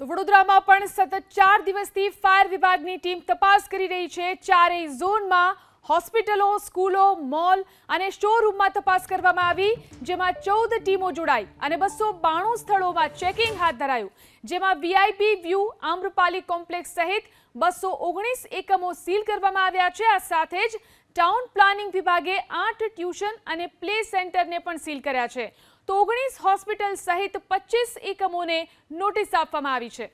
તો વડોદરામાં પણ સતત ચાર દિવસથી ફાયર વિભાગની ટીમ તપાસ કરી રહી છે ચારેય ઝોનમાં હોસ્પિટલો સ્કૂલો મોલ અને શોરૂમમાં તપાસ કરવામાં આવી જેમાં ચૌદ ટીમો જોડાઈ અને બસો બાણું સ્થળોમાં ચેકિંગ હાથ ધરાયું જેમાં વીઆઈપી વ્યૂ આમ્રપાલી કોમ્પ્લેક્સ સહિત બસો ઓગણીસ એકમો સીલ કરવામાં આવ્યા છે આ સાથે જ ટાઉન પ્લાનિંગ વિભાગે આઠ ટ્યુશન અને પ્લે સેન્ટરને પણ સીલ કર્યા છે તો ઓગણીસ હોસ્પિટલ સહિત પચીસ એકમોને નોટિસ આપવામાં આવી છે